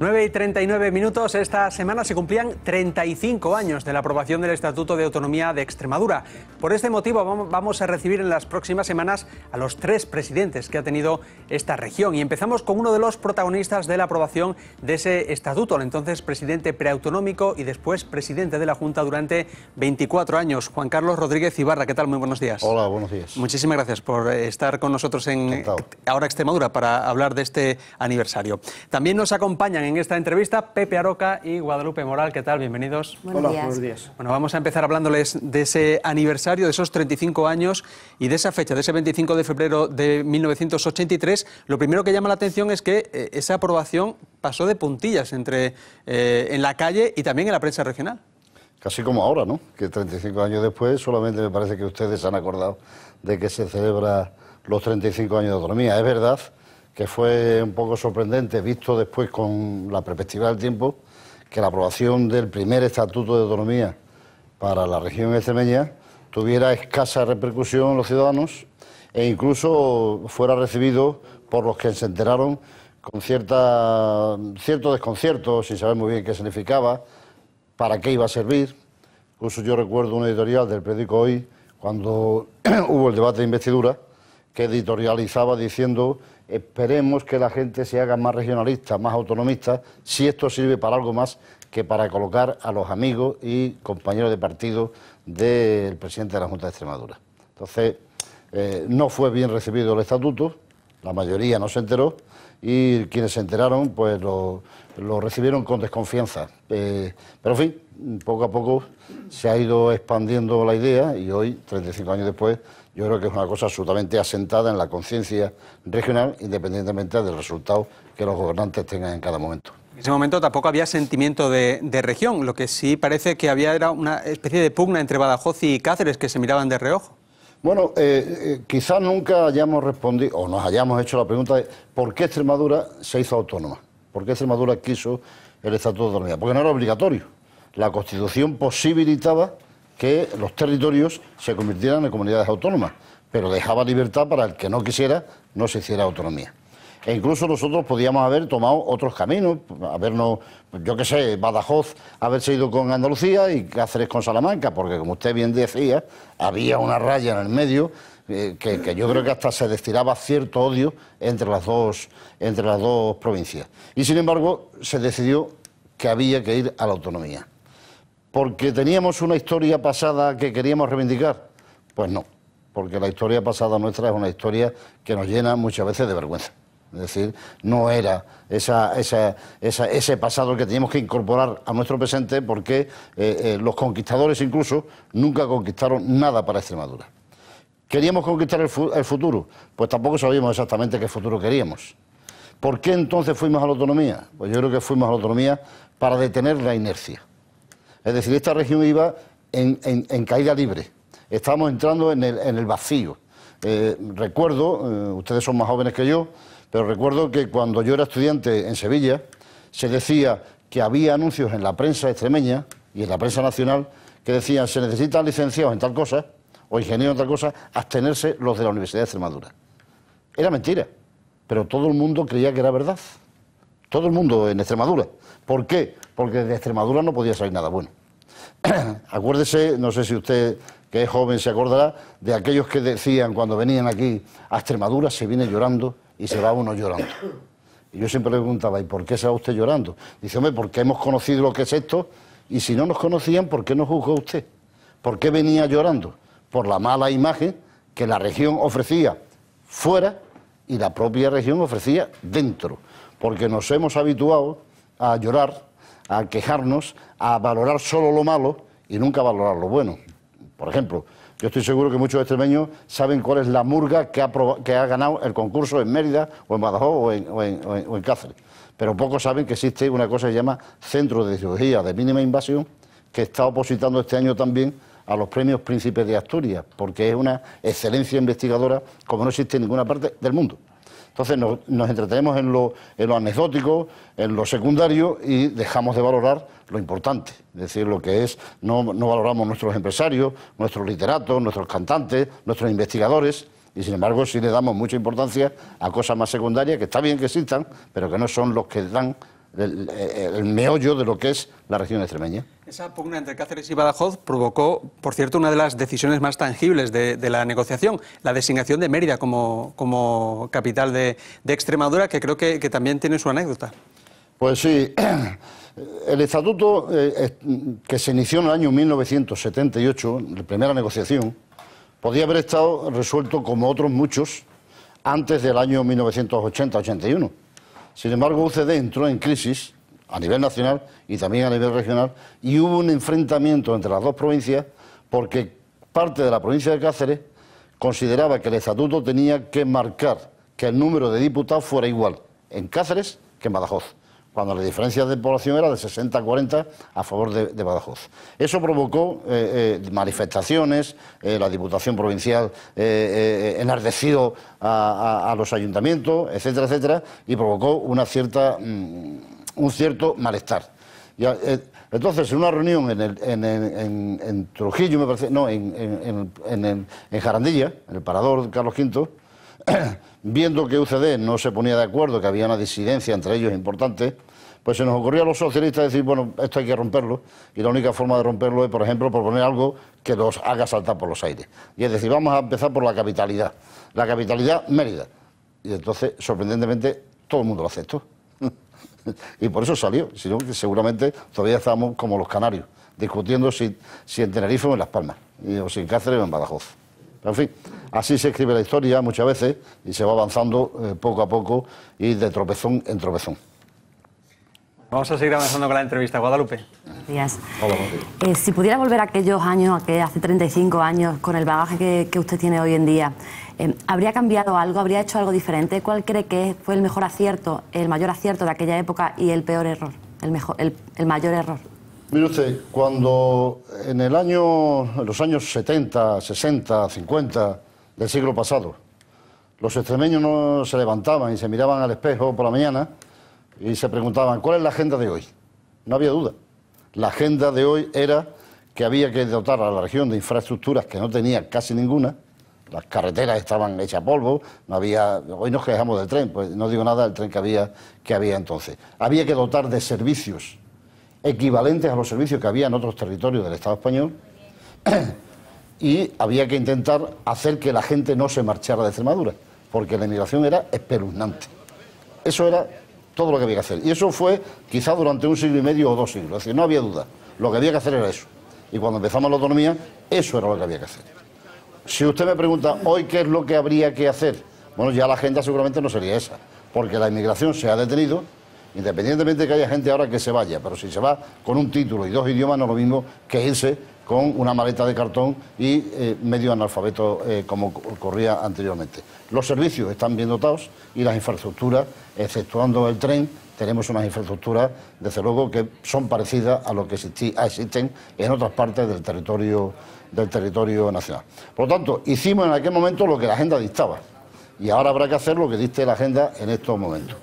9 y 39 minutos. Esta semana se cumplían 35 años de la aprobación del Estatuto de Autonomía de Extremadura. Por este motivo vamos a recibir en las próximas semanas a los tres presidentes que ha tenido esta región. Y empezamos con uno de los protagonistas de la aprobación de ese estatuto, el entonces presidente preautonómico y después presidente de la Junta durante 24 años, Juan Carlos Rodríguez Ibarra. ¿Qué tal? Muy buenos días. Hola, buenos días. Muchísimas gracias por eh, estar con nosotros en Ahora Extremadura para hablar de este aniversario. También nos acompañan en en esta entrevista Pepe Aroca y Guadalupe Moral. ¿Qué tal? Bienvenidos. Buenos Hola, días. buenos días. Bueno, vamos a empezar hablándoles de ese aniversario, de esos 35 años y de esa fecha, de ese 25 de febrero de 1983. Lo primero que llama la atención es que eh, esa aprobación pasó de puntillas entre, eh, en la calle y también en la prensa regional. Casi como ahora, ¿no? Que 35 años después solamente me parece que ustedes han acordado de que se celebra los 35 años de autonomía. Es verdad que fue un poco sorprendente, visto después con la perspectiva del tiempo, que la aprobación del primer Estatuto de Autonomía para la región extremeña tuviera escasa repercusión en los ciudadanos e incluso fuera recibido por los que se enteraron con cierta, cierto desconcierto, sin saber muy bien qué significaba, para qué iba a servir. Incluso yo recuerdo una editorial del periódico Hoy, cuando hubo el debate de investidura, que editorializaba diciendo esperemos que la gente se haga más regionalista, más autonomista, si esto sirve para algo más que para colocar a los amigos y compañeros de partido del presidente de la Junta de Extremadura. Entonces, eh, no fue bien recibido el estatuto, la mayoría no se enteró y quienes se enteraron pues lo, recibieron con desconfianza. Eh, pero en fin, poco a poco se ha ido expandiendo la idea y hoy, 35 años después, yo creo que es una cosa absolutamente asentada en la conciencia regional, independientemente del resultado que los gobernantes tengan en cada momento. En ese momento tampoco había sentimiento de, región, lo que sí parece que había era una especie de pugna entre Badajoz y Cáceres que se miraban de reojo. Bueno, eh, eh, quizás nunca hayamos respondido o nos hayamos hecho la pregunta de por qué Extremadura se hizo autónoma, por qué Extremadura quiso el Estatuto de Autonomía, porque no era obligatorio. La Constitución posibilitaba que los territorios se convirtieran en comunidades autónomas, pero dejaba libertad para el que no quisiera no se hiciera autonomía. E incluso nosotros podíamos haber tomado otros caminos, habernos, yo qué sé, Badajoz haberse ido con Andalucía y Cáceres con Salamanca, porque como usted bien decía, había una raya en el medio eh, que, yo creo que hasta se destilaba cierto odio entre las, dos, entre las dos provincias. Y sin embargo, se decidió que había que ir a la autonomía porque teníamos una historia pasada que queríamos reivindicar. Pues no, porque la historia pasada nuestra es una historia que nos llena muchas veces de vergüenza. Es decir, no era ese pasado que teníamos que incorporar a nuestro presente porque eh, eh, los conquistadores incluso nunca conquistaron nada para Extremadura. ¿Queríamos conquistar el futuro? Pues tampoco sabíamos exactamente qué futuro queríamos. ¿Por qué entonces fuimos a la autonomía? Pues yo creo que fuimos a la autonomía para detener la inercia es decir, esta región iba en, caída libre. Estamos entrando en el, vacío. Eh, recuerdo, eh, ustedes son más jóvenes que yo, pero recuerdo que cuando yo era estudiante en Sevilla, se decía que había anuncios en la prensa extremeña y en la prensa nacional que decían se necesitan licenciados en tal cosa o ingenieros en tal cosa, abstenerse los de la Universidad de Extremadura. Era mentira, pero todo el mundo creía que era verdad todo el mundo en Extremadura. ¿Por qué? Porque de Extremadura no podía salir nada bueno. Acuérdese, no sé si usted que es joven se acordará, de aquellos que decían cuando venían aquí a Extremadura se viene llorando y se va uno llorando. Y yo siempre le preguntaba, ¿y por qué se va usted llorando? Dice, hombre, porque hemos conocido lo que es esto y si no nos conocían, ¿por qué nos juzgó usted? ¿Por qué venía llorando? Por la mala imagen que la región ofrecía fuera y la propia región ofrecía dentro porque nos hemos habituado a llorar, a quejarnos, a valorar solo lo malo y nunca valorar lo bueno. Por ejemplo, yo estoy seguro que muchos extremeños saben cuál es la murga que ha, ganado el concurso en Mérida o en Badajoz o en, Cáceres. Pero pocos saben que existe una cosa que se llama Centro de Cirugía de Mínima Invasión, que está opositando este año también a los premios Príncipes de Asturias, porque es una excelencia investigadora como no existe en ninguna parte del mundo. Entonces nos, entretenemos en lo, anecdótico, en lo secundario y dejamos de valorar lo importante, es decir, lo que es, no, no valoramos nuestros empresarios, nuestros literatos, nuestros cantantes, nuestros investigadores. Y sin embargo, sí le damos mucha importancia a cosas más secundarias que está bien que existan, pero que no son los que dan eh, el, meollo de lo que es la región extremeña. Esa pugna entre Cáceres y Badajoz provocó, por cierto, una de las decisiones más tangibles de, la negociación, la designación de Mérida como, capital de, Extremadura, que creo que, también tiene su anécdota. Pues sí, el estatuto eh, que se inició en el año 1978, la primera negociación, podía haber estado resuelto como otros muchos antes del año 1980-81 sin embargo, UCD entró en crisis a nivel nacional y también a nivel regional y hubo un enfrentamiento entre las dos provincias porque parte de la provincia de Cáceres consideraba que el estatuto tenía que marcar que el número de diputados fuera igual en Cáceres que en Badajoz cuando la diferencia de población era de 60-40 a favor de, Badajoz. Eso provocó eh, eh, manifestaciones, eh, la Diputación Provincial enardecido a, los ayuntamientos, etcétera, etcétera, y provocó una cierta, mm, un cierto malestar. entonces, en una reunión en, Trujillo, me parece, no, en, Jarandilla, en el parador Carlos V, viendo que UCD no se ponía de acuerdo, que había una disidencia entre ellos importante, pues se nos ocurrió a los socialistas decir, bueno, esto hay que romperlo, y la única forma de romperlo es, por ejemplo, proponer algo que los haga saltar por los aires. Y es decir, vamos a empezar por la capitalidad, la capitalidad Mérida. Y entonces, sorprendentemente, todo el mundo lo aceptó. y por eso salió, sino que seguramente todavía estábamos como los canarios, discutiendo si, si en Tenerife o en Las Palmas, o si en Cáceres o en Badajoz. Pero, en fin, así se escribe la historia muchas veces y se va avanzando eh, poco a poco y de tropezón en tropezón. Vamos a seguir avanzando con la entrevista, Guadalupe. Eh, si pudiera volver a aquellos años, a que hace 35 años, con el bagaje que, usted tiene hoy en día, eh, ¿habría cambiado algo? ¿Habría hecho algo diferente? ¿Cuál cree que fue el mejor acierto, el mayor acierto de aquella época y el peor error, el, mejor, el mayor error? Mire usted, cuando en el año, los años 70, 60, 50 del siglo pasado, los extremeños no se levantaban y se miraban al espejo por la mañana y se preguntaban, ¿cuál es la agenda de hoy? No había duda. La agenda de hoy era que había que dotar a la región de infraestructuras que no tenía casi ninguna. Las carreteras estaban hechas polvo, no había, hoy nos quejamos del tren, pues no digo nada del tren que había, que había entonces. Había que dotar de servicios equivalentes a los servicios que había en otros territorios del Estado español y había que intentar hacer que la gente no se marchara de Extremadura, porque la inmigración era espeluznante. Eso era todo lo que había que hacer. Y eso fue quizá durante un siglo y medio o dos siglos, es decir, no había duda, lo que había que hacer era eso. Y cuando empezamos la autonomía, eso era lo que había que hacer. Si usted me pregunta hoy qué es lo que habría que hacer, bueno, ya la agenda seguramente no sería esa, porque la inmigración se ha detenido, Independientemente de que haya gente ahora que se vaya, pero si se va con un título y dos idiomas no es lo mismo que irse con una maleta de cartón y eh, medio analfabeto eh, como ocurría anteriormente. Los servicios están bien dotados y las infraestructuras, exceptuando el tren, tenemos unas infraestructuras, desde luego, que son parecidas a lo que ah, existen en otras partes del territorio, del territorio nacional. Por lo tanto, hicimos en aquel momento lo que la agenda dictaba y ahora habrá que hacer lo que diste la agenda en estos momentos.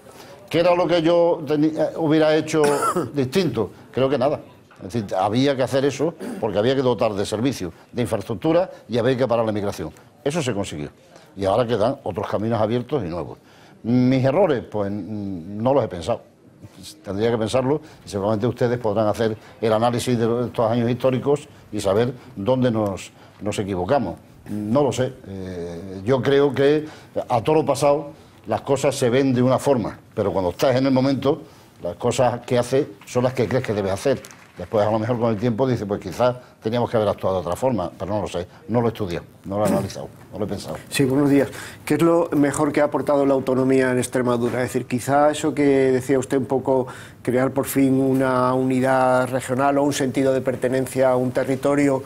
¿Qué era lo que yo eh, hubiera hecho distinto? Creo que nada. Es decir, había que hacer eso porque había que dotar de servicios, de infraestructura y había que parar la migración. Eso se consiguió. Y ahora quedan otros caminos abiertos y nuevos. Mis errores, pues mm, no los he pensado. Tendría que pensarlo y seguramente ustedes podrán hacer el análisis de estos años históricos y saber dónde nos, equivocamos. No lo sé. Eh, yo creo que a todo lo pasado las cosas se ven de una forma, pero cuando estás en el momento, las cosas que haces son las que crees que debes hacer. Después, a lo mejor con el tiempo, dices, pues quizás teníamos que haber actuado de otra forma, pero no lo sé, no lo he estudiado, no lo he analizado, no lo he pensado. Sí, buenos días. ¿Qué es lo mejor que ha aportado la autonomía en Extremadura? Es decir, quizá eso que decía usted un poco, crear por fin una unidad regional o un sentido de pertenencia a un territorio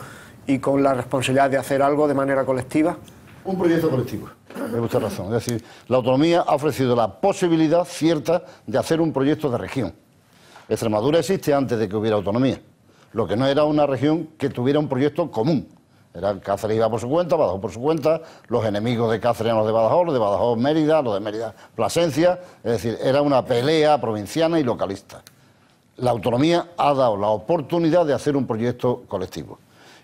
y con la responsabilidad de hacer algo de manera colectiva. Un proyecto colectivo gusta mucha razón. Es decir, la autonomía ha ofrecido la posibilidad cierta de hacer un proyecto de región. Extremadura existe antes de que hubiera autonomía. Lo que no era una región que tuviera un proyecto común. Era Cáceres iba por su cuenta, Badajoz por su cuenta, los enemigos de Cáceres eran los de Badajoz, los de Badajoz Mérida, los de Mérida Plasencia. Es decir, era una pelea provinciana y localista. La autonomía ha dado la oportunidad de hacer un proyecto colectivo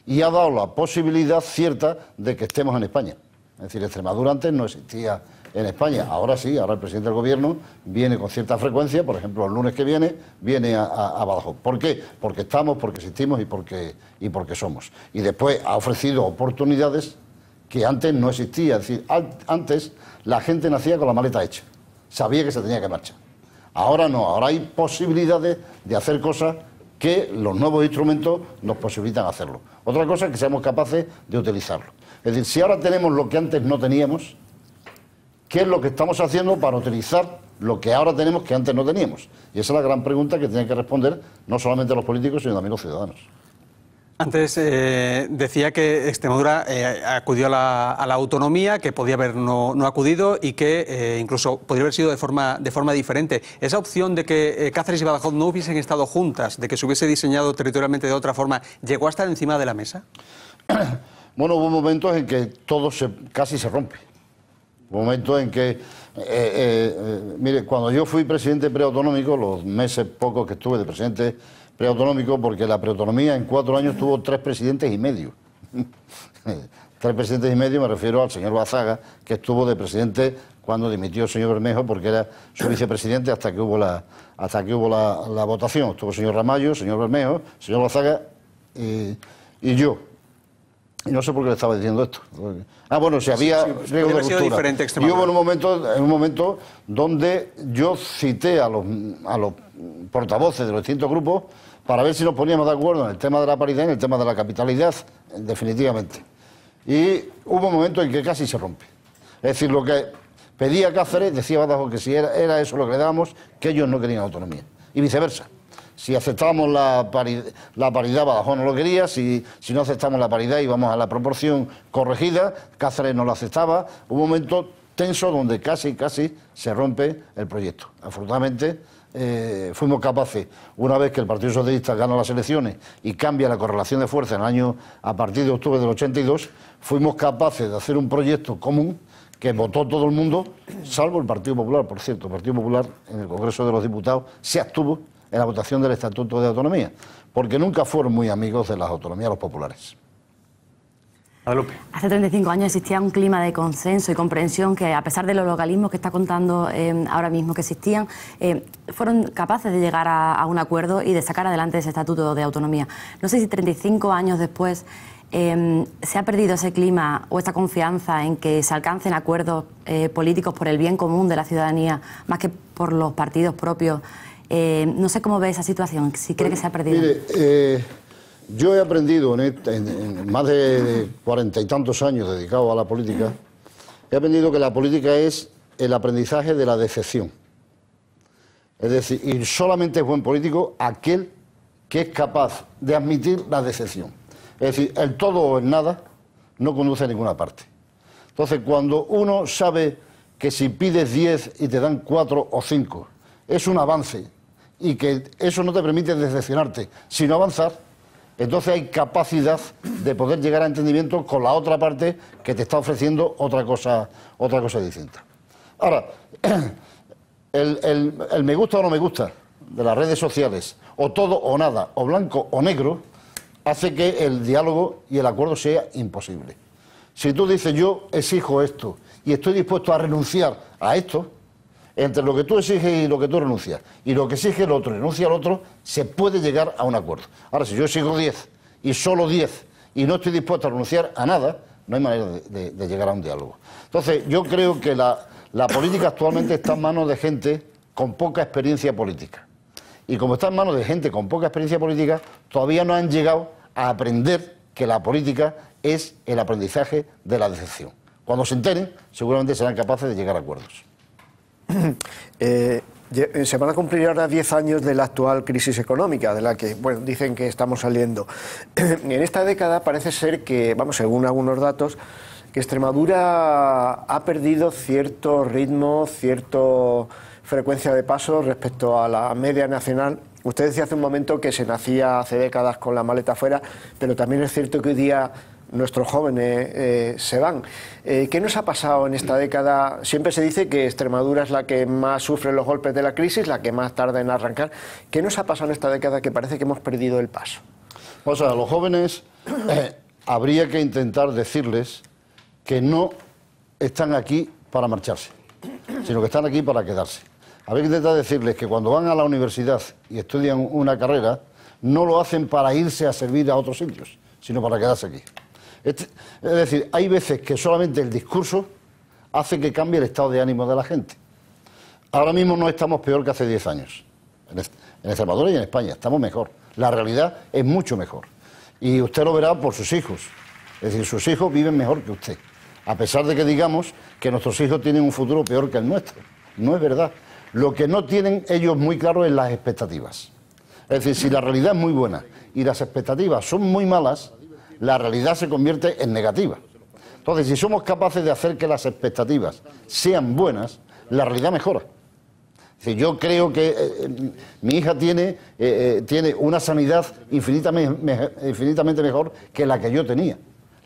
y ha dado la posibilidad cierta de que estemos en España. Es decir, Extremadura antes no existía en España. Ahora sí, ahora el presidente del gobierno viene con cierta frecuencia, por ejemplo, el lunes que viene, viene a, Badajoz. ¿Por qué? Porque estamos, porque existimos y porque, y somos. Y después ha ofrecido oportunidades que antes no existían. Es decir, antes la gente nacía con la maleta hecha, sabía que se tenía que marchar. Ahora no, ahora hay posibilidades de hacer cosas que los nuevos instrumentos nos posibilitan hacerlo. Otra cosa es que seamos capaces de utilizarlo. Es decir, si ahora tenemos lo que antes no teníamos, ¿qué es lo que estamos haciendo para utilizar lo que ahora tenemos que antes no teníamos? Y esa es la gran pregunta que tienen que responder no solamente los políticos, sino también los ciudadanos. Antes eh, decía que Extremadura eh, acudió a la, autonomía, que podía haber no, acudido y que eh, incluso podría haber sido de forma, de forma diferente. Esa opción de que Cáceres y Badajoz no hubiesen estado juntas, de que se hubiese diseñado territorialmente de otra forma, ¿llegó a estar encima de la mesa? Bueno, hubo momentos en que todo se, casi se rompe. Momentos en que, eh, eh, mire, cuando yo fui presidente preautonómico, los meses pocos que estuve de presidente preautonómico, porque la preautonomía en cuatro años tuvo tres presidentes y medio. tres presidentes y medio, me refiero al señor Bazaga, que estuvo de presidente cuando dimitió el señor Bermejo, porque era su vicepresidente hasta que hubo la, hasta que hubo la, votación. Estuvo el señor Ramallo, el señor Bermejo, el señor Bazaga y yo. No sé por qué le estaba diciendo esto. Ah, bueno, si había este y hubo un momento, en un momento donde yo cité a los, a los portavoces de los distintos grupos para ver si nos poníamos de acuerdo en el tema de la paridad, en el tema de la capitalidad, definitivamente. Y hubo un momento en que casi se rompe. Es decir, lo que pedía Cáceres, decía Badajoz que si era, era eso lo que le dábamos, que ellos no querían autonomía. Y viceversa si aceptamos la paridad, la Badajoz no lo quería, si, no aceptamos la paridad y vamos a la proporción corregida, Cáceres no lo aceptaba, un momento tenso donde casi, casi se rompe el proyecto. Afortunadamente eh, fuimos capaces, una vez que el Partido Socialista gana las elecciones y cambia la correlación de fuerza en el año, a partir de octubre del 82, fuimos capaces de hacer un proyecto común que votó todo el mundo, salvo el Partido Popular, por cierto. El Partido Popular en el Congreso de los Diputados se abstuvo en la votación del Estatuto de Autonomía, porque nunca fueron muy amigos de las autonomías los populares. Hace 35 años existía un clima de consenso y comprensión que, a pesar de los localismos que está contando eh, ahora mismo que existían, eh, fueron capaces de llegar a, un acuerdo y de sacar adelante ese estatuto de autonomía. No sé si 35 años después eh, se ha perdido ese clima o esta confianza en que se alcancen acuerdos políticos por el bien común de la ciudadanía, más que por los partidos propios eh, no sé cómo ve esa situación, si cree que se ha perdido. Mire, eh, yo he aprendido este, en, más de cuarenta y tantos años dedicado a la política, he aprendido que la política es el aprendizaje de la decepción. Es decir, y solamente es buen político aquel que es capaz de admitir la decepción. Es decir, el todo o el nada no conduce a ninguna parte. Entonces, cuando uno sabe que si pides diez y te dan cuatro o cinco, es un avance y que eso no te permite decepcionarte, sino avanzar. Entonces hay capacidad de poder llegar a entendimiento con la otra parte que te está ofreciendo otra cosa, otra cosa distinta. Ahora, el, el me gusta o no me gusta de las redes sociales, o todo o nada, o blanco o negro, hace que el diálogo y el acuerdo sea imposible. Si tú dices yo exijo esto y estoy dispuesto a renunciar a esto, entre lo que tú exiges y lo que tú renuncias, y lo que exige el otro y renuncia al otro, se puede llegar a un acuerdo. Ahora, si yo exijo 10 y solo 10 y no estoy dispuesto a renunciar a nada, no hay manera de, llegar a un diálogo. Entonces, yo creo que la política actualmente está en manos de gente con poca experiencia política. Y como está en manos de gente con poca experiencia política, todavía no han llegado a aprender que la política es el aprendizaje de la decepción. Cuando se enteren, seguramente serán capaces de llegar a acuerdos. Eh, eh, se van a cumplir ahora 10 años de la actual crisis económica, de la que bueno, dicen que estamos saliendo. En esta década parece ser que, vamos, según algunos datos, que Extremadura ha perdido cierto ritmo, cierta frecuencia de paso respecto a la media nacional. Usted decía hace un momento que se nacía hace décadas con la maleta afuera, pero también es cierto que hoy día nuestros jóvenes eh, se van. Eh, ¿Qué nos ha pasado en esta década? Siempre se dice que Extremadura es la que más sufre los golpes de la crisis, la que más tarda en arrancar. ¿Qué nos ha pasado en esta década que parece que hemos perdido el paso? O sea, a los jóvenes eh, habría que intentar decirles que no están aquí para marcharse, sino que están aquí para quedarse. Habría que intentar decirles que cuando van a la universidad y estudian una carrera, no lo hacen para irse a servir a otros sitios, sino para quedarse aquí. Este, es decir, hay veces que solamente el discurso hace que cambie el estado de ánimo de la gente. Ahora mismo no estamos peor que hace 10 años. En El Salvador y en España estamos mejor. La realidad es mucho mejor. Y usted lo verá por sus hijos. Es decir, sus hijos viven mejor que usted. A pesar de que digamos que nuestros hijos tienen un futuro peor que el nuestro. No es verdad. Lo que no tienen ellos muy claro es las expectativas. Es decir, si la realidad es muy buena y las expectativas son muy malas, la realidad se convierte en negativa. Entonces, si somos capaces de hacer que las expectativas sean buenas, la realidad mejora. Si yo creo que eh, eh, mi hija tiene, eh, tiene una sanidad infinitamente mejor que la que yo tenía.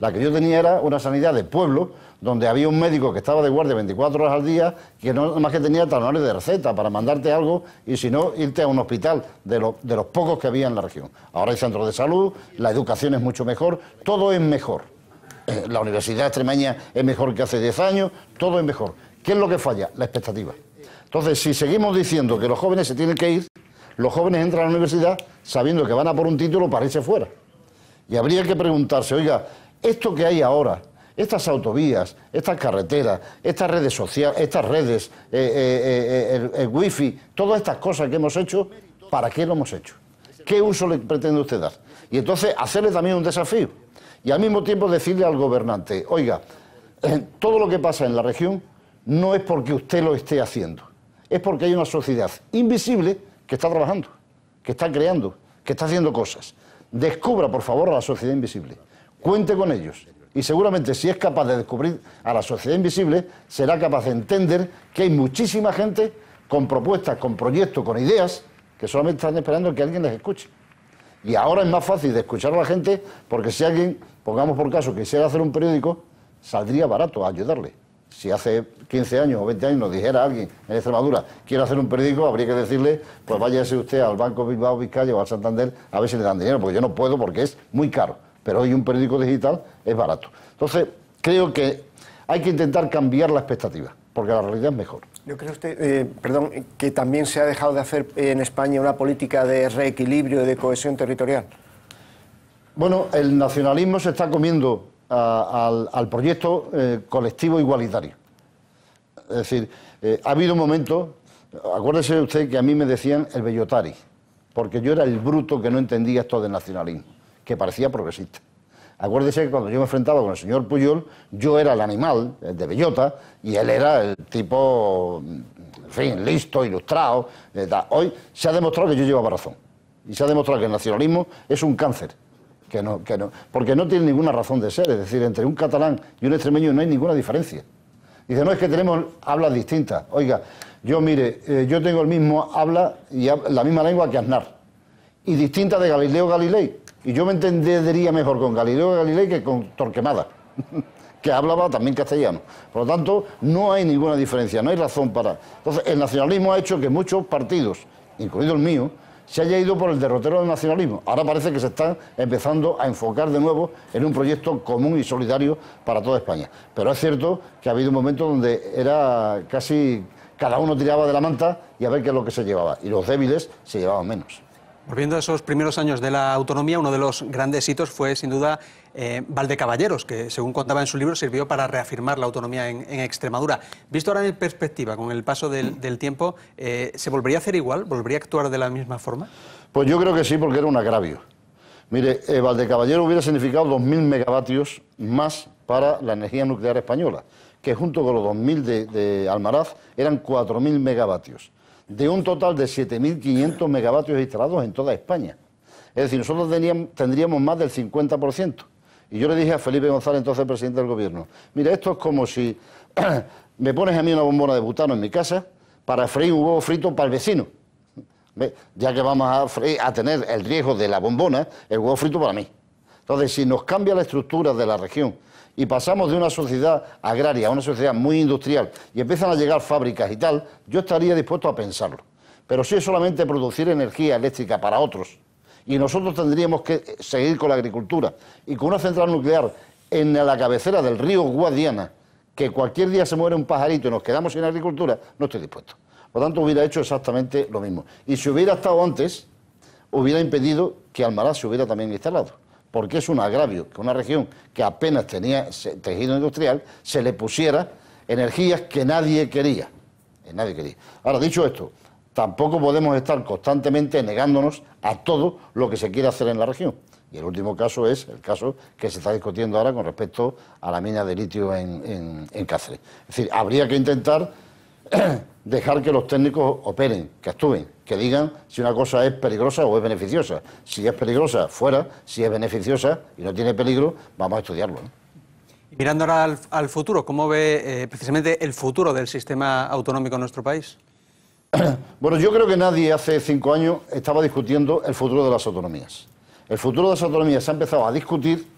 La que yo tenía era una sanidad de pueblo, donde había un médico que estaba de guardia 24 horas al día, que no más que tenía talones de receta para mandarte algo y si no, irte a un hospital de, de los pocos que había en la región. Ahora hay centros de salud, la educación es mucho mejor, todo es mejor. Eh, la universidad extremeña es mejor que hace 10 años, todo es mejor. ¿Qué es lo que falla? La expectativa. Entonces, si seguimos diciendo que los jóvenes se tienen que ir, los jóvenes entran a la universidad sabiendo que van a por un título para irse fuera. Y habría que preguntarse, oiga, esto que hay ahora, estas autovías, estas carreteras, estas redes sociales, estas redes, eh, eh, eh, el, el, wifi, todas estas cosas que hemos hecho, ¿para qué lo hemos hecho? ¿Qué uso le pretende usted dar? Y entonces hacerle también un desafío y al mismo tiempo decirle al gobernante, oiga, todo lo que pasa en la región no es porque usted lo esté haciendo, es porque hay una sociedad invisible que está trabajando, que está creando, que está haciendo cosas. Descubra, por favor, a la sociedad invisible. Cuente con ellos. Y seguramente si es capaz de descubrir a la sociedad invisible, será capaz de entender que hay muchísima gente con propuestas, con proyectos, con ideas, que solamente están esperando que alguien les escuche. Y ahora es más fácil de escuchar a la gente porque si alguien, pongamos por caso, quisiera hacer un periódico, saldría barato a ayudarle. Si hace 15 años o 20 años nos dijera alguien en Extremadura, quiero hacer un periódico, habría que decirle, pues váyase usted al Banco Bilbao Vizcaya o al Santander a ver si le dan dinero, porque yo no puedo porque es muy caro pero hoy un periódico digital es barato. Entonces, creo que hay que intentar cambiar la expectativa, porque la realidad es mejor. Yo creo usted, eh, perdón, que también se ha dejado de hacer en España una política de reequilibrio y de cohesión territorial. Bueno, el nacionalismo se está comiendo al, proyecto eh, colectivo igualitario. Es decir, eh, ha habido un momento, acuérdese usted que a mí me decían el bellotari, porque yo era el bruto que no entendía esto del nacionalismo que parecía progresista. Acuérdese que cuando yo me enfrentaba con el señor Puyol, yo era el animal, el de bellota, y él era el tipo, mm, en fin, listo, ilustrado. Eh, Hoy se ha demostrado que yo llevaba razón. Y se ha demostrado que el nacionalismo es un cáncer. Que no, que no, porque no tiene ninguna razón de ser. Es decir, entre un catalán y un extremeño no hay ninguna diferencia. Dice, no, es que tenemos hablas distintas. Oiga, yo mire, eh, yo tengo el mismo habla y la misma lengua que Aznar. Y distinta de Galileo Galilei, y yo me entendería mejor con Galileo Galilei que con Torquemada, que hablaba también castellano. Por lo tanto, no hay ninguna diferencia, no hay razón para. Entonces, el nacionalismo ha hecho que muchos partidos, incluido el mío, se haya ido por el derrotero del nacionalismo. Ahora parece que se están empezando a enfocar de nuevo en un proyecto común y solidario para toda España. Pero es cierto que ha habido un momento donde era casi cada uno tiraba de la manta y a ver qué es lo que se llevaba. Y los débiles se llevaban menos. Volviendo a esos primeros años de la autonomía, uno de los grandes hitos fue, sin duda, eh, Valdecaballeros, que, según contaba en su libro, sirvió para reafirmar la autonomía en, Extremadura. Visto ahora en perspectiva, con el paso del, mm. tiempo, eh, ¿se volvería a hacer igual? ¿Volvería a actuar de la misma forma? Pues yo creo que sí, porque era un agravio. Mire, eh, Valdecaballeros hubiera significado 2.000 megavatios más para la energía nuclear española, que junto con los 2.000 de, de Almaraz eran 4.000 megavatios de un total de 7.500 megavatios instalados en toda España. Es decir, nosotros tendríamos más del 50%. Y yo le dije a Felipe González, entonces presidente del gobierno, mira, esto es como si me pones a mí una bombona de butano en mi casa para freír un huevo frito para el vecino. Ya que vamos a, a tener el riesgo de la bombona, el huevo frito para mí. Entonces, si nos cambia la estructura de la región y pasamos de una sociedad agraria a una sociedad muy industrial y empiezan a llegar fábricas y tal, yo estaría dispuesto a pensarlo. Pero si es solamente producir energía eléctrica para otros y nosotros tendríamos que seguir con la agricultura y con una central nuclear en la cabecera del río Guadiana, que cualquier día se muere un pajarito y nos quedamos sin agricultura, no estoy dispuesto. Por lo tanto, hubiera hecho exactamente lo mismo. Y si hubiera estado antes, hubiera impedido que Almaraz se hubiera también instalado porque es un agravio que una región que apenas tenía tejido industrial se le pusiera energías que nadie quería. nadie quería. Ahora, dicho esto, tampoco podemos estar constantemente negándonos a todo lo que se quiere hacer en la región. Y el último caso es el caso que se está discutiendo ahora con respecto a la mina de litio en, en Cáceres. Es decir, habría que intentar dejar que los técnicos operen, que actúen, que digan si una cosa es peligrosa o es beneficiosa. Si es peligrosa, fuera. Si es beneficiosa y no tiene peligro, vamos a estudiarlo. Mirando ahora al, futuro, ¿cómo ve eh, precisamente el futuro del sistema autonómico en nuestro país? Bueno, yo creo que nadie hace cinco años estaba discutiendo el futuro de las autonomías. El futuro de las autonomías se ha empezado a discutir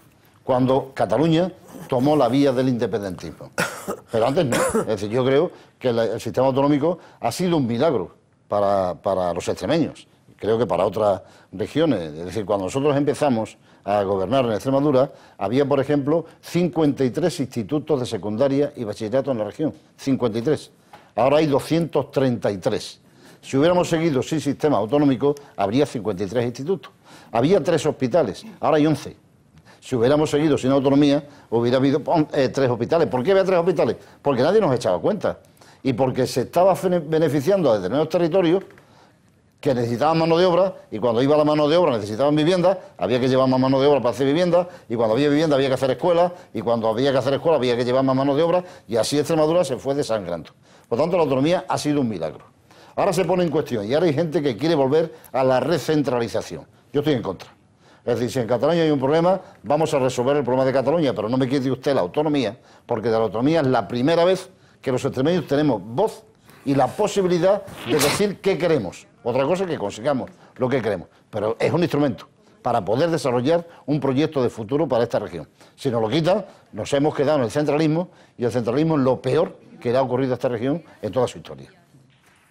cuando Cataluña tomó la vía del independentismo. Pero antes no. Es decir, yo creo que el sistema autonómico ha sido un milagro para, los extremeños, creo que para otras regiones. Es decir, cuando nosotros empezamos a gobernar en Extremadura, había, por ejemplo, 53 institutos de secundaria y bachillerato en la región, 53. Ahora hay 233. Si hubiéramos seguido sin sistema autonómico, habría 53 institutos. Había tres hospitales, ahora hay 11. Si hubiéramos seguido sin autonomía, hubiera habido eh, tres hospitales. ¿Por qué había tres hospitales? Porque nadie nos echaba cuenta y porque se estaba beneficiando a determinados territorios que necesitaban mano de obra y cuando iba la mano de obra necesitaban vivienda, había que llevar más mano de obra para hacer vivienda y cuando había vivienda había que hacer escuela... y cuando había que hacer escuela había que llevar más mano de obra y así Extremadura se fue desangrando. Por tanto, la autonomía ha sido un milagro. Ahora se pone en cuestión y ahora hay gente que quiere volver a la recentralización. Yo estoy en contra. Es decir, si en Cataluña hay un problema, vamos a resolver el problema de Cataluña, pero no me quede usted la autonomía, porque de la autonomía es la primera vez que los extremeños tenemos voz y la posibilidad de decir qué queremos. Otra cosa es que consigamos lo que queremos, pero es un instrumento para poder desarrollar un proyecto de futuro para esta región. Si nos lo quitan, nos hemos quedado en el centralismo y el centralismo es lo peor que le ha ocurrido a esta región en toda su historia.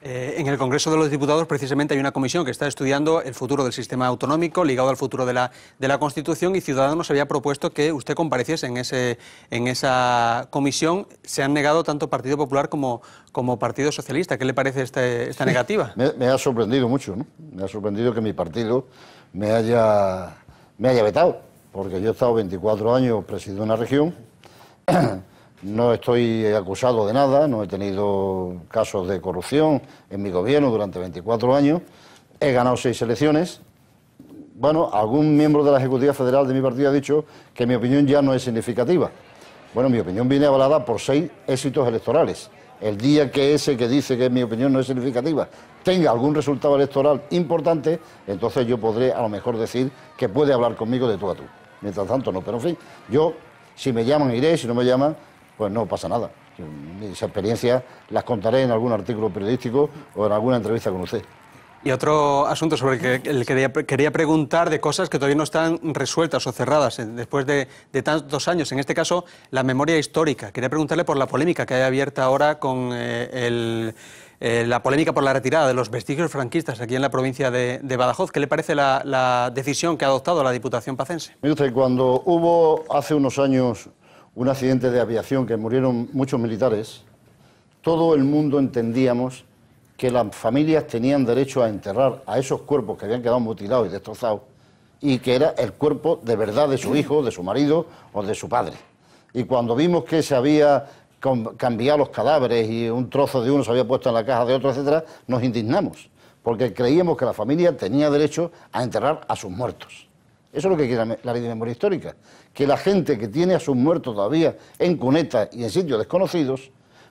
Eh, en el Congreso de los Diputados precisamente hay una comisión que está estudiando el futuro del sistema autonómico ligado al futuro de la, Constitución y Ciudadanos había propuesto que usted compareciese en, ese, en esa comisión. Se han negado tanto Partido Popular como, como Partido Socialista. ¿Qué le parece esta negativa? Me, ha sorprendido mucho, ¿no? Me ha sorprendido que mi partido me haya, me haya vetado, porque yo he estado 24 años presidiendo una región. No estoy acusado de nada, no he tenido casos de corrupción en mi gobierno durante 24 años. He ganado seis elecciones. Bueno, algún miembro de la Ejecutiva Federal de mi partido ha dicho que mi opinión ya no es significativa. Bueno, mi opinión viene avalada por seis éxitos electorales. El día que ese que dice que mi opinión no es significativa tenga algún resultado electoral importante, entonces yo podré a lo mejor decir que puede hablar conmigo de tú a tú. Mientras tanto, no. Pero en fin, yo, si me llaman, iré, si no me llaman, pues no pasa nada. Esa experiencia las contaré en algún artículo periodístico o en alguna entrevista con usted. Y otro asunto sobre el que, quería preguntar de cosas que todavía no están resueltas o cerradas eh, después de, tantos años. En este caso, la memoria histórica. Quería preguntarle por la polémica que hay abierta ahora con eh, eh, la polémica por la retirada de los vestigios franquistas aquí en la provincia de, Badajoz. ¿Qué le parece la, la, decisión que ha adoptado la Diputación Pacense? Mire usted, cuando hubo hace unos años un accidente de aviación que murieron muchos militares, todo el mundo entendíamos que las familias tenían derecho a enterrar a esos cuerpos que habían quedado mutilados y destrozados y que era el cuerpo de verdad de su hijo, de su marido o de su padre. Y cuando vimos que se había cambiado los cadáveres y un trozo de uno se había puesto en la caja de otro, etcétera, nos indignamos, porque creíamos que la familia tenía derecho a enterrar a sus muertos. Eso es lo que quiere la, ley de memoria histórica, que la gente que tiene a sus muertos todavía en cunetas y en sitios desconocidos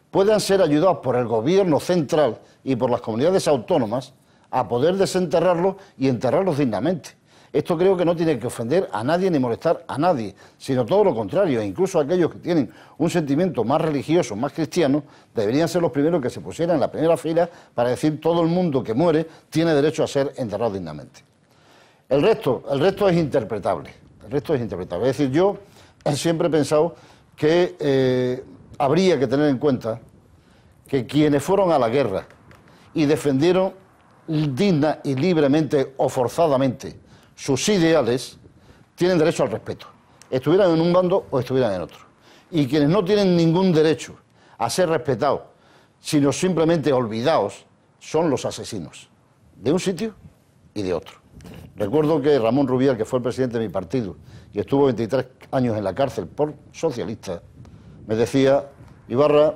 puedan ser ayudados por el gobierno central y por las comunidades autónomas a poder desenterrarlos y enterrarlos dignamente. Esto creo que no tiene que ofender a nadie ni molestar a nadie, sino todo lo contrario. E incluso aquellos que tienen un sentimiento más religioso, más cristiano, deberían ser los primeros que se pusieran en la primera fila para decir todo el mundo que muere tiene derecho a ser enterrado dignamente. El resto, el resto es interpretable. El resto es interpretable. decir, yo siempre he pensado que eh, habría que tener en cuenta que quienes fueron a la guerra y defendieron digna y libremente o forzadamente sus ideales, tienen derecho al respeto, estuvieran en un bando o estuvieran en otro. Y quienes no tienen ningún derecho a ser respetados, sino simplemente olvidados, son los asesinos, de un sitio y de otro. Recuerdo que Ramón Rubial, que fue el presidente de mi partido y estuvo 23 años en la cárcel por socialista, me decía, Ibarra,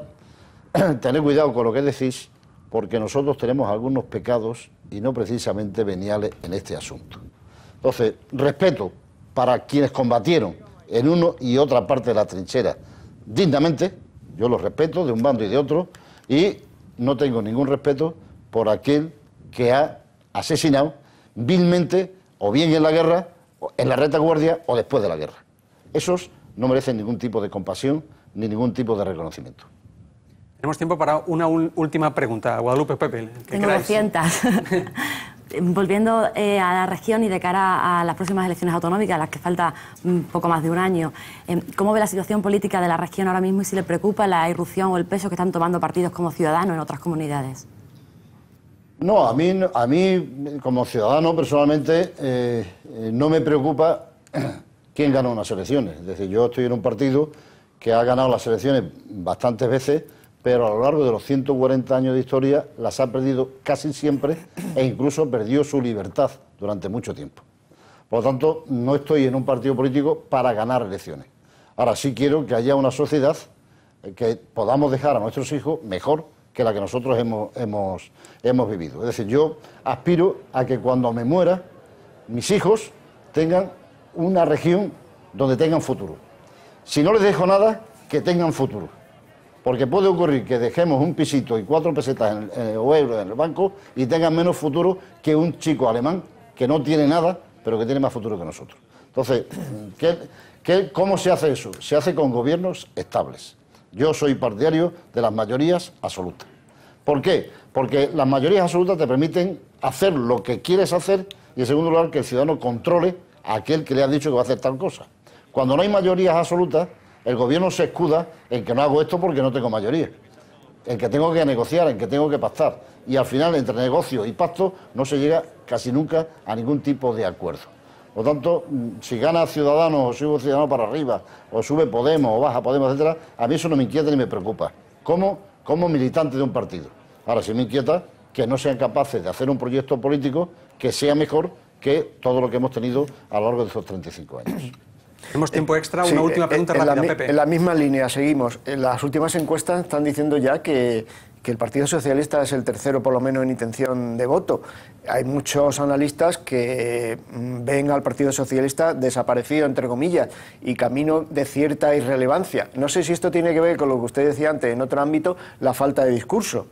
tened cuidado con lo que decís, porque nosotros tenemos algunos pecados y no precisamente veniales en este asunto. Entonces, respeto para quienes combatieron en uno y otra parte de la trinchera dignamente, yo los respeto de un bando y de otro, y no tengo ningún respeto por aquel que ha asesinado vilmente, o bien en la guerra, en la retaguardia o después de la guerra. Esos no merecen ningún tipo de compasión ni ningún tipo de reconocimiento. Tenemos tiempo para una última pregunta. Guadalupe Pepe. Tengo 200. Volviendo eh, a la región y de cara a las próximas elecciones autonómicas, a las que falta un mm, poco más de un año, em, ¿cómo ve la situación política de la región ahora mismo y si le preocupa la irrupción o el peso que están tomando partidos como ciudadanos en otras comunidades? No, a mí, a mí como ciudadano personalmente eh, eh, no me preocupa quién gana unas elecciones. Es decir, yo estoy en un partido que ha ganado las elecciones bastantes veces, pero a lo largo de los 140 años de historia las ha perdido casi siempre e incluso perdió su libertad durante mucho tiempo. Por lo tanto, no estoy en un partido político para ganar elecciones. Ahora sí quiero que haya una sociedad eh, que podamos dejar a nuestros hijos mejor que la que nosotros hemos, hemos, vivido. Es decir, yo aspiro a que cuando me muera, mis hijos tengan una región donde tengan futuro. Si no les dejo nada, que tengan futuro. Porque puede ocurrir que dejemos un pisito y cuatro pesetas o euros en el banco y tengan menos futuro que un chico alemán que no tiene nada, pero que tiene más futuro que nosotros. Entonces, qué, cómo se hace eso? Se hace con gobiernos estables. Yo soy partidario de las mayorías absolutas. ¿Por qué? Porque las mayorías absolutas te permiten hacer lo que quieres hacer y, en segundo lugar, que el ciudadano controle a aquel que le ha dicho que va a hacer tal cosa. Cuando no hay mayorías absolutas, el gobierno se escuda en que no hago esto porque no tengo mayoría, en que tengo que negociar, en que tengo que pactar. Y al final, entre negocio y pacto, no se llega casi nunca a ningún tipo de acuerdo. Por tanto, si gana Ciudadanos o sube Ciudadanos para arriba, o sube Podemos o baja Podemos, etcétera, a mí eso no me inquieta ni me preocupa. Como, como militante de un partido. Ahora, sí me inquieta que no sean capaces de hacer un proyecto político que sea mejor que todo lo que hemos tenido a lo largo de esos 35 años. Hemos tiempo extra, una última eh, pregunta en rápida, la, Pepe. En la misma línea, seguimos. las últimas encuestas están diciendo ya que, que el Partido Socialista es el tercero, por lo menos, en intención de voto. Hay muchos analistas que mm, ven al Partido Socialista desaparecido, entre comillas, y camino de cierta irrelevancia. No sé si esto tiene que ver con lo que usted decía antes, en otro ámbito, la falta de discurso.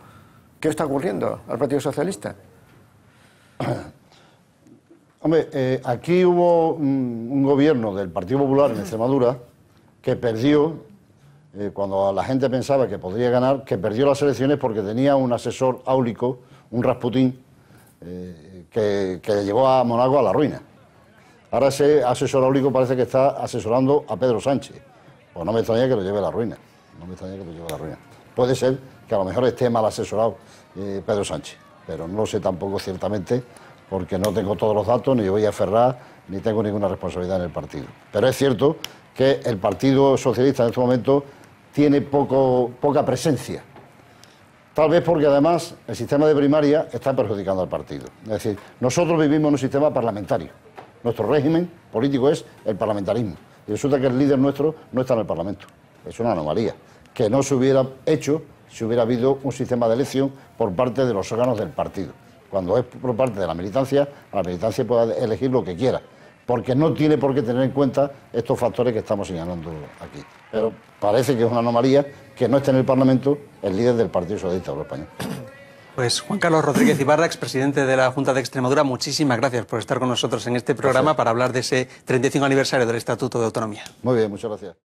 ¿Qué está ocurriendo al Partido Socialista? Hombre, eh, aquí hubo un gobierno del Partido Popular en Extremadura que perdió eh, cuando la gente pensaba que podría ganar, que perdió las elecciones porque tenía un asesor áulico, un Rasputín, eh, que, que, llevó a Monaco a la ruina. Ahora ese asesor áulico parece que está asesorando a Pedro Sánchez. Pues no me extraña que lo lleve a la ruina. No me extraña que lo lleve a la ruina. Puede ser que a lo mejor esté mal asesorado eh, Pedro Sánchez, pero no lo sé tampoco ciertamente porque no tengo todos los datos, ni voy a Ferrar, ni tengo ninguna responsabilidad en el partido. Pero es cierto que el Partido Socialista en este momento tiene poca presencia. Tal vez porque además el sistema de primaria está perjudicando al partido. Es decir, nosotros vivimos en un sistema parlamentario. Nuestro régimen político es el parlamentarismo. Y resulta que el líder nuestro no está en el Parlamento. Es una anomalía. Que no se hubiera hecho si hubiera habido un sistema de elección por parte de los órganos del partido. Cuando es por parte de la militancia, la militancia puede elegir lo que quiera porque no tiene por qué tener en cuenta estos factores que estamos señalando aquí. Pero parece que es una anomalía que no esté en el Parlamento el líder del Partido Socialista Español. Pues Juan Carlos Rodríguez Ibarra, presidente de la Junta de Extremadura, muchísimas gracias por estar con nosotros en este programa para hablar de ese 35 aniversario del Estatuto de Autonomía. Muy bien, muchas gracias.